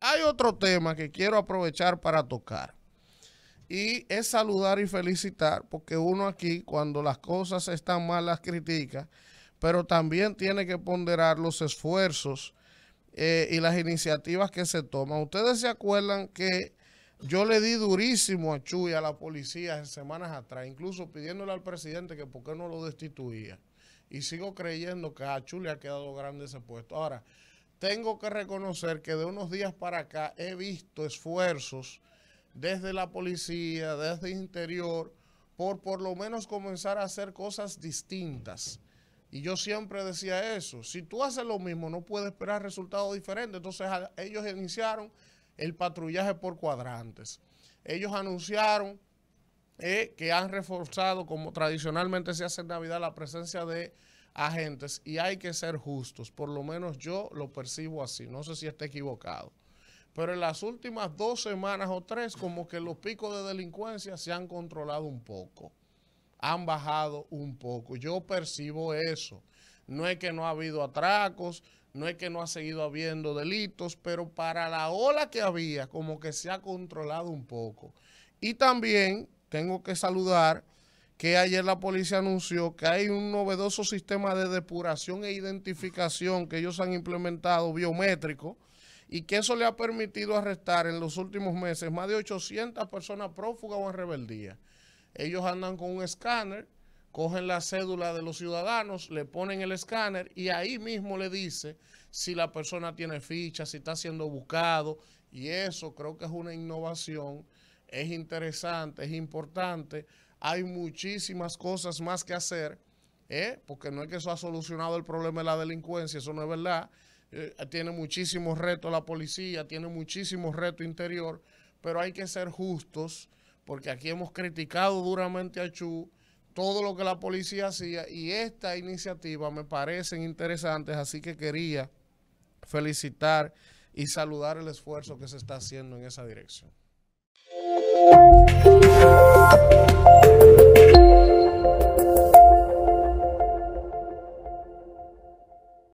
Hay otro tema que quiero aprovechar para tocar. Y es saludar y felicitar, porque uno aquí, cuando las cosas están mal, las critica, pero también tiene que ponderar los esfuerzos eh, y las iniciativas que se toman. Ustedes se acuerdan que yo le di durísimo a Chuy, a la policía, semanas atrás, incluso pidiéndole al presidente que por qué no lo destituía. Y sigo creyendo que a Chuy le ha quedado grande ese puesto. Ahora, tengo que reconocer que de unos días para acá he visto esfuerzos desde la policía, desde interior, por por lo menos comenzar a hacer cosas distintas. Y yo siempre decía eso, si tú haces lo mismo no puedes esperar resultados diferentes. Entonces ellos iniciaron el patrullaje por cuadrantes. Ellos anunciaron eh, que han reforzado, como tradicionalmente se hace en Navidad, la presencia de agentes y hay que ser justos. Por lo menos yo lo percibo así. No sé si esté equivocado. Pero en las últimas dos semanas o tres, como que los picos de delincuencia se han controlado un poco. Han bajado un poco. Yo percibo eso. No es que no ha habido atracos, no es que no ha seguido habiendo delitos, pero para la ola que había, como que se ha controlado un poco. Y también tengo que saludar que ayer la policía anunció que hay un novedoso sistema de depuración e identificación que ellos han implementado biométrico y que eso le ha permitido arrestar en los últimos meses más de 800 personas prófugas o en rebeldía. Ellos andan con un escáner, cogen la cédula de los ciudadanos, le ponen el escáner y ahí mismo le dice si la persona tiene ficha, si está siendo buscado y eso creo que es una innovación, es interesante, es importante hay muchísimas cosas más que hacer, ¿eh? porque no es que eso ha solucionado el problema de la delincuencia, eso no es verdad. Eh, tiene muchísimos retos la policía, tiene muchísimos retos interior, pero hay que ser justos, porque aquí hemos criticado duramente a Chu todo lo que la policía hacía y esta iniciativa me parecen interesantes, así que quería felicitar y saludar el esfuerzo que se está haciendo en esa dirección.